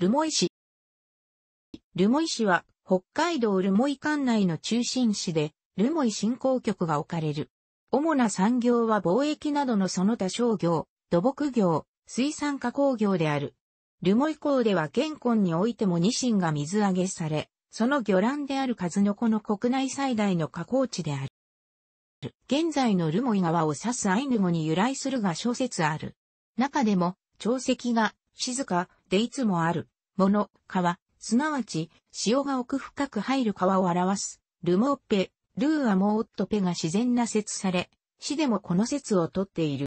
留萌市。留萌市は、北海道留萌管内の中心市で、留萌振興局が置かれる。主な産業は貿易などのその他商業、土木業、水産加工業である。留萌港では現今においてもニシンが水揚げされ、その魚卵である数の子の国内最大の加工地である。現在の留萌川を指すアイヌ語に由来するが諸説ある。中でも、潮汐が静かでいつもある。もの、川、すなわち、潮が奥深く入る川を表す、ルモッペ、ルーアモーットペが自然な説され、市でもこの説をとっている。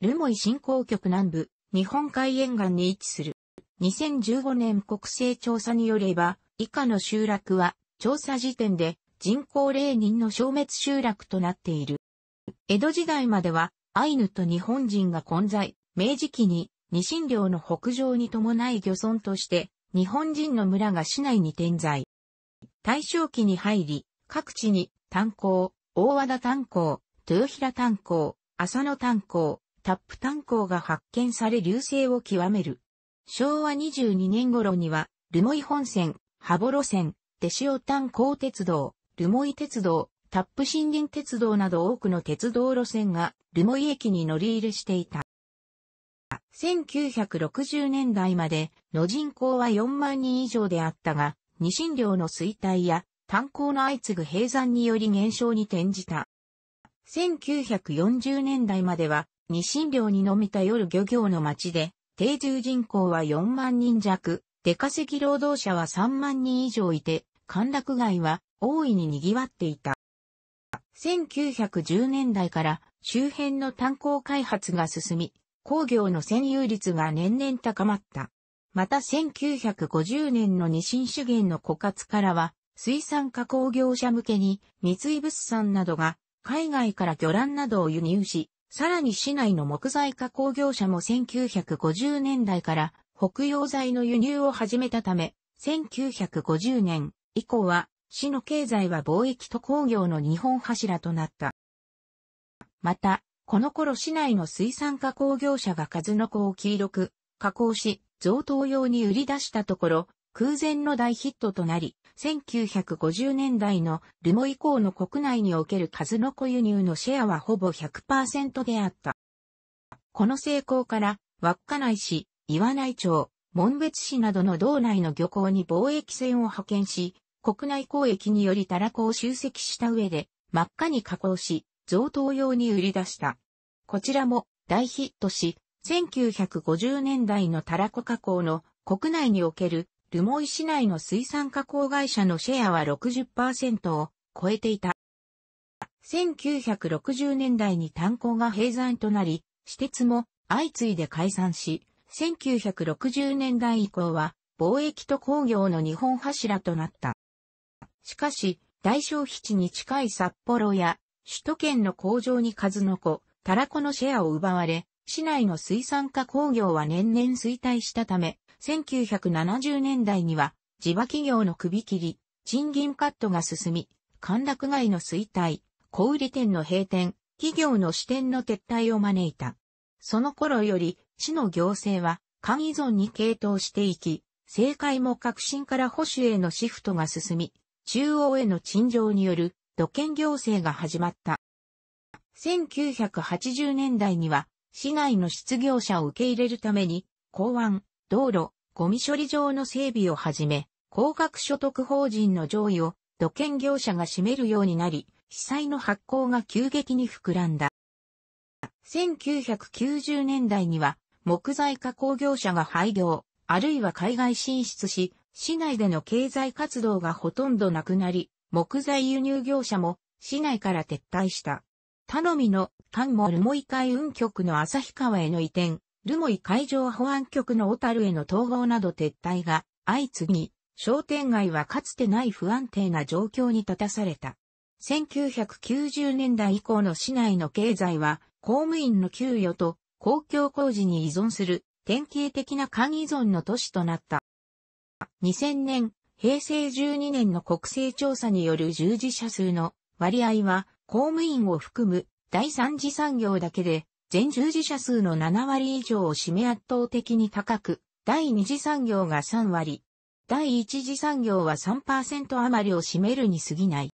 留萌振興局南部、日本海沿岸に位置する。2015年国勢調査によれば、以下の集落は、調査時点で人口霊人の消滅集落となっている。江戸時代までは、アイヌと日本人が混在、明治期に二シンの北上に伴い漁村として、日本人の村が市内に点在。大正期に入り、各地に炭鉱、大和田炭鉱、豊平炭鉱、浅野炭鉱、タップ炭鉱が発見され流星を極める。昭和22年頃には、留萌本線、羽幌線、手塩炭鉱鉄道、留萌鉄道、タップ森林鉄道など多くの鉄道路線が留萌駅に乗り入れしていた。1960年代までの人口は4万人以上であったが、二シ寮の衰退や炭鉱の相次ぐ閉山により減少に転じた。1940年代までは、二シ寮にのみた夜漁業の町で、定住人口は4万人弱、出稼ぎ労働者は3万人以上いて、歓楽街は大いに賑わっていた。1910年代から周辺の炭鉱開発が進み、工業の占有率が年々高まった。また1950年の日清資源の枯渇からは、水産加工業者向けに三井物産などが海外から魚卵などを輸入し、さらに市内の木材加工業者も1950年代から北洋材の輸入を始めたため、1950年以降は市の経済は貿易と工業の日本柱となった。また、この頃市内の水産加工業者が数の子を黄色く加工し、贈答用に売り出したところ、空前の大ヒットとなり、1950年代のルモ以降の国内における数の子輸入のシェアはほぼ100%であった。この成功から、稚内市、岩内町、門別市などの道内の漁港に貿易船を派遣し、国内交易によりたらこを集積した上で、真っ赤に加工し、贈答用に売り出した。こちらも大ヒットし、1950年代のタラコ加工の国内におけるルモイ市内の水産加工会社のシェアは60%を超えていた。1960年代に炭鉱が閉山となり、私鉄も相次いで解散し、1960年代以降は貿易と工業の日本柱となった。しかし、大消費地に近い札幌や首都圏の工場に数の子、タラコのシェアを奪われ、市内の水産化工業は年々衰退したため、1970年代には地場企業の首切り、賃金カットが進み、歓楽街の衰退、小売店の閉店、企業の支店の撤退を招いた。その頃より、市の行政は、官依存に傾倒していき、政界も革新から保守へのシフトが進み、中央への陳情による土建行政が始まった。1980年代には、市内の失業者を受け入れるために、港湾、道路、ゴミ処理場の整備をはじめ、高額所得法人の上位を土建業者が占めるようになり、被災の発行が急激に膨らんだ。1990年代には木材加工業者が廃業、あるいは海外進出し、市内での経済活動がほとんどなくなり、木材輸入業者も市内から撤退した。頼みの艦も留萌海運局の旭川への移転、留萌海上保安局の小樽への統合など撤退が相次ぎ、商店街はかつてない不安定な状況に立たされた。1990年代以降の市内の経済は公務員の給与と公共工事に依存する典型的な官依存の都市となった。2000年、平成12年の国勢調査による従事者数の割合は、公務員を含む第三次産業だけで、全従事者数の7割以上を占め圧倒的に高く、第二次産業が3割、第一次産業は3%余りを占めるに過ぎない。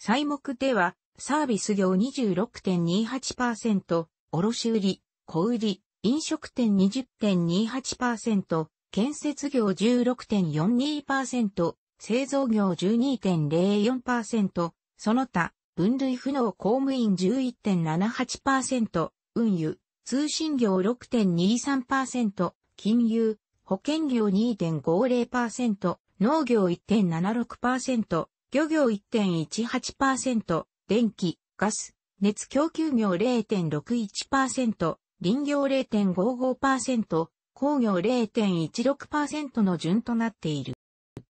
歳目では、サービス業26.28%、卸売、小売、飲食店20.28%、建設業16.42%、製造業12.04%、その他、分類不能公務員11.78%、運輸、通信業6.23%、金融、保険業2.50%、農業1.76%、漁業1.18%、電気、ガス、熱供給業0.61%、林業0.55%、工業0.16%の順となっている。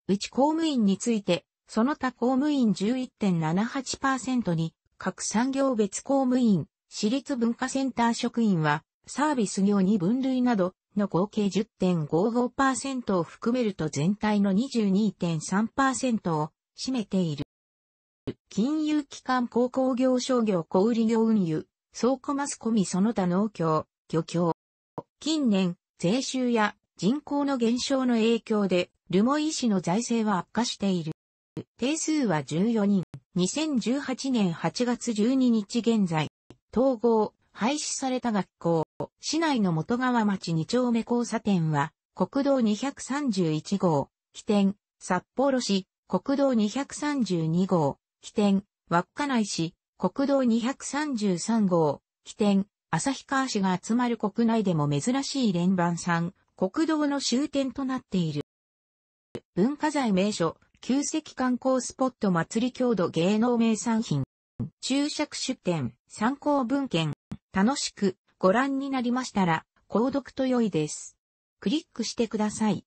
うち公務員について、その他公務員11.78%に、各産業別公務員、私立文化センター職員は、サービス業に分類などの合計10.55%を含めると全体の22.3%を占めている。金融機関鉱工業商業小売業運輸、倉庫マスコミその他農協、漁協。近年、税収や人口の減少の影響で、留萌イ市の財政は悪化している。定数は14人。2018年8月12日現在、統合、廃止された学校、市内の元川町2丁目交差点は、国道231号、起点、札幌市、国道232号、起点、稚内市、国道233号、起点、旭川市が集まる国内でも珍しい連番山、国道の終点となっている。文化財名所、旧跡観光スポット祭り郷土芸能名産品、注釈出展、参考文献、楽しくご覧になりましたら、購読と良いです。クリックしてください。